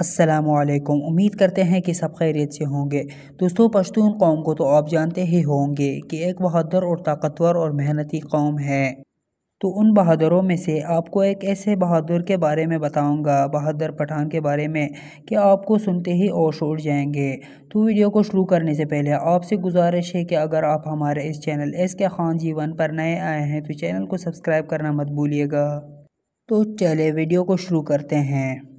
असलकम उम्मीद करते हैं कि सब खैरियत से होंगे दोस्तों पश्तून कौम को तो आप जानते ही होंगे कि एक बहादुर और ताकतवर और मेहनती कौम है तो उन बहादुरों में से आपको एक ऐसे बहादुर के बारे में बताऊंगा बहादुर पठान के बारे में कि आपको सुनते ही और छोड़ जाएंगे तो वीडियो को शुरू करने से पहले आपसे गुजारिश है कि अगर आप हमारे इस चैनल एस के खान जीवन पर नए आए हैं तो चैनल को सब्सक्राइब करना मत भूलिएगा तो चले वीडियो को शुरू करते हैं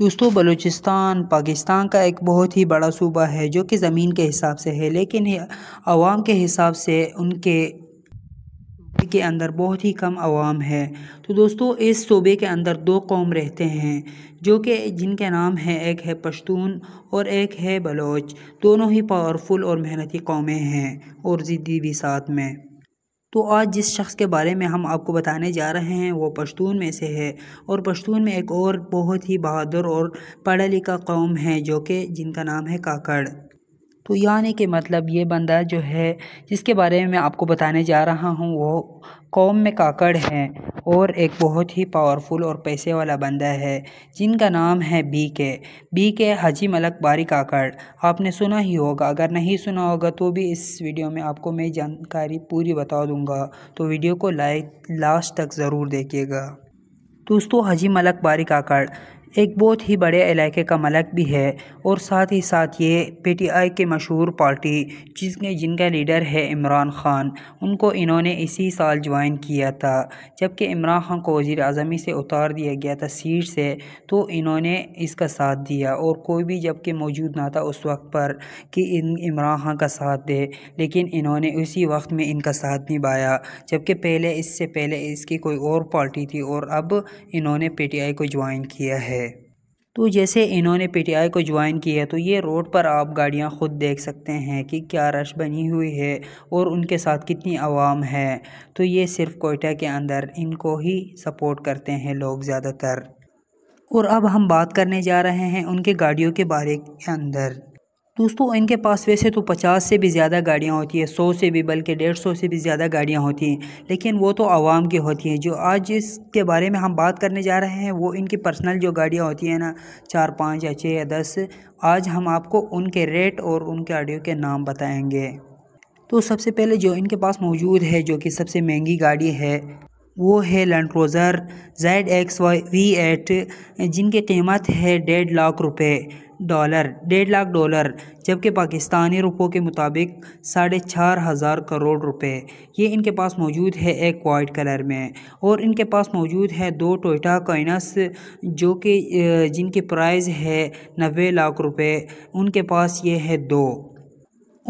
दोस्तों बलूचिस्तान पाकिस्तान का एक बहुत ही बड़ा सूबा है जो कि ज़मीन के हिसाब से है लेकिन आवाम के हिसाब से उनके के अंदर बहुत ही कम आवाम है तो दोस्तों इस सूबे के अंदर दो कौम रहते हैं जो कि जिनके नाम है एक है पश्तून और एक है बलोच दोनों ही पावरफुल और मेहनती कौमें हैं और ज़िद्दी भी साथ में तो आज जिस शख्स के बारे में हम आपको बताने जा रहे हैं वो पश्तून में से है और पश्तून में एक और बहुत ही बहादुर और पढ़ा लिखा कौम है जो कि जिनका नाम है काकड़ तो यानी कि मतलब ये बंदा जो है जिसके बारे में मैं आपको बताने जा रहा हूँ वो कौम में काकड़ है और एक बहुत ही पावरफुल और पैसे वाला बंदा है जिनका नाम है बी के बी के हजी मलक बारी काकड़ आपने सुना ही होगा अगर नहीं सुना होगा तो भी इस वीडियो में आपको मैं जानकारी पूरी बता दूंगा तो वीडियो को लाइक लास्ट तक ज़रूर देखिएगा दोस्तों हजी मलक बारी काकड़ एक बहुत ही बड़े इलाके का मलक भी है और साथ ही साथ ये पीटीआई के मशहूर पार्टी जिसने जिनका लीडर है इमरान खान उनको इन्होंने इसी साल ज्वाइन किया था जबकि इमरान खान को वज़ी अजमी से उतार दिया गया था सीट से तो इन्होंने इसका साथ दिया और कोई भी जबकि मौजूद ना था उस वक्त पर कि इन इमरान खान का साथ दे लेकिन इन्होंने उसी वक्त में इनका साथ निभाया जबकि पहले इससे पहले इसकी कोई और पार्टी थी और अब इन्होंने पी को ज्वाइन किया है तो जैसे इन्होंने पीटीआई को ज्वाइन किया तो ये रोड पर आप गाड़ियाँ ख़ुद देख सकते हैं कि क्या रश बनी हुई है और उनके साथ कितनी आवाम है तो ये सिर्फ कोयटा के अंदर इनको ही सपोर्ट करते हैं लोग ज़्यादातर और अब हम बात करने जा रहे हैं उनके गाड़ियों के बारे के अंदर दोस्तों इनके पास वैसे तो पचास से भी ज़्यादा गाड़ियाँ होती हैं सौ से भी बल्कि डेढ़ सौ से भी ज़्यादा गाड़ियाँ होती हैं लेकिन वो तो आवाम की होती हैं जो आज इसके बारे में हम बात करने जा रहे हैं वो इनकी पर्सनल जो गाड़ियाँ होती हैं ना चार पाँच या छः या दस आज हम आपको उनके रेट और उनके गाड़ियों के नाम बताएँगे तो सबसे पहले जो इनके पास मौजूद है जो कि सबसे महंगी गाड़ी है वो है Land Cruiser Z X Y V eight जिनकी कीमत है डेढ़ लाख रुपए डॉलर डेढ़ लाख डॉलर जबकि पाकिस्तानी रुपयों के मुताबिक साढ़े चार हज़ार करोड़ रुपए ये इनके पास मौजूद है एक वाइट कलर में और इनके पास मौजूद है दो टोयटा काइनस जो कि जिनकी प्राइस है नबे लाख रुपए उनके पास ये है दो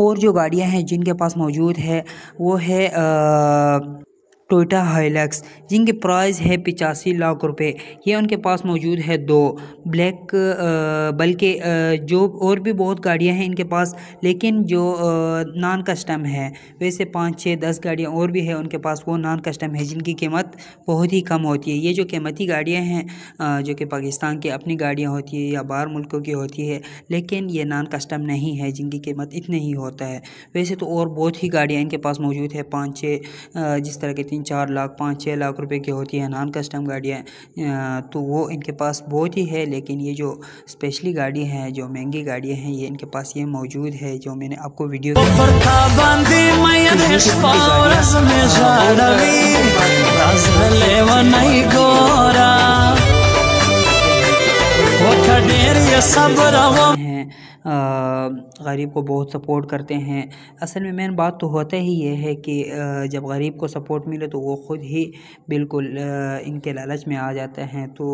और जो गाड़ियां हैं जिनके पास मौजूद है वो है आ, टोयोटा हाइलैक्स जिनके प्राइस है पिचासी लाख रुपए ये उनके पास मौजूद है दो ब्लैक बल्कि जो और भी बहुत गाड़ियां हैं इनके पास लेकिन जो नॉन कस्टम है वैसे पाँच छः दस गाड़ियां और भी है उनके पास वो नॉन कस्टम है जिनकी कीमत बहुत ही कम होती है ये जो कीमती गाड़ियाँ हैं जो कि पाकिस्तान की अपनी गाड़ियाँ होती है या बाहर मुल्कों की होती है लेकिन ये नान कस्टम नहीं है जिनकी कीमत इतनी ही होता है वैसे तो और बहुत ही गाड़ियाँ इनके पास मौजूद है पाँच छः जिस तरह के तीन चार लाख पाँच छः लाख रुपए की होती है नॉन कस्टम गाड़ियाँ तो वो इनके पास बहुत ही है लेकिन ये जो स्पेशली गाड़ी हैं जो महंगी गाड़ियाँ हैं ये इनके पास ये मौजूद है जो मैंने आपको वीडियो हैं गरीब को बहुत सपोर्ट करते हैं असल में मेन बात तो होता ही ये है कि जब गरीब को सपोर्ट मिले तो वो ख़ुद ही बिल्कुल इनके लालच में आ जाते हैं तो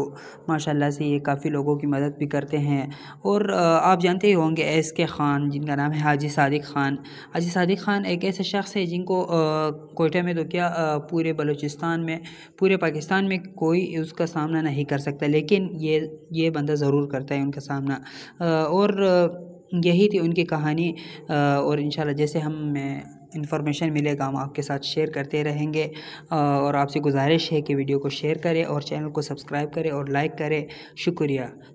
माशाल्लाह से ये काफ़ी लोगों की मदद भी करते हैं और आप जानते ही होंगे एस के ख़ान जिनका नाम है हाजी सादिक ख़ान हाजी सादिक ख़ान एक ऐसे शख्स है जिनको कोयटा में तो क्या पूरे बलूचिस्तान में पूरे पाकिस्तान में कोई उसका सामना नहीं कर सकता लेकिन ये ये बंदा ज़रूर करता है उनका सामना और यही थी उनकी कहानी और इन जैसे हम इन्फॉर्मेशन मिलेगा हम आपके साथ शेयर करते रहेंगे और आपसे गुजारिश है कि वीडियो को शेयर करें और चैनल को सब्सक्राइब करें और लाइक करें शुक्रिया